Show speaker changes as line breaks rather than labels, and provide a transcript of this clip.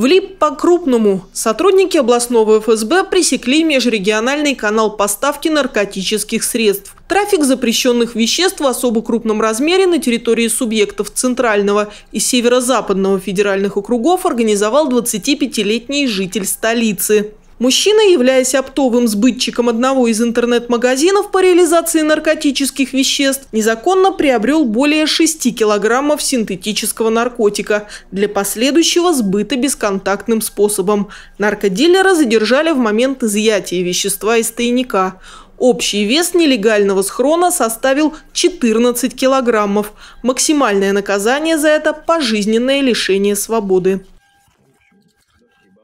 Влип по-крупному. Сотрудники областного ФСБ пресекли межрегиональный канал поставки наркотических средств. Трафик запрещенных веществ в особо крупном размере на территории субъектов Центрального и Северо-Западного федеральных округов организовал 25-летний житель столицы. Мужчина, являясь оптовым сбытчиком одного из интернет-магазинов по реализации наркотических веществ, незаконно приобрел более 6 килограммов синтетического наркотика для последующего сбыта бесконтактным способом. Наркодилера задержали в момент изъятия вещества из тайника. Общий вес нелегального схрона составил 14 килограммов. Максимальное наказание за это – пожизненное лишение свободы.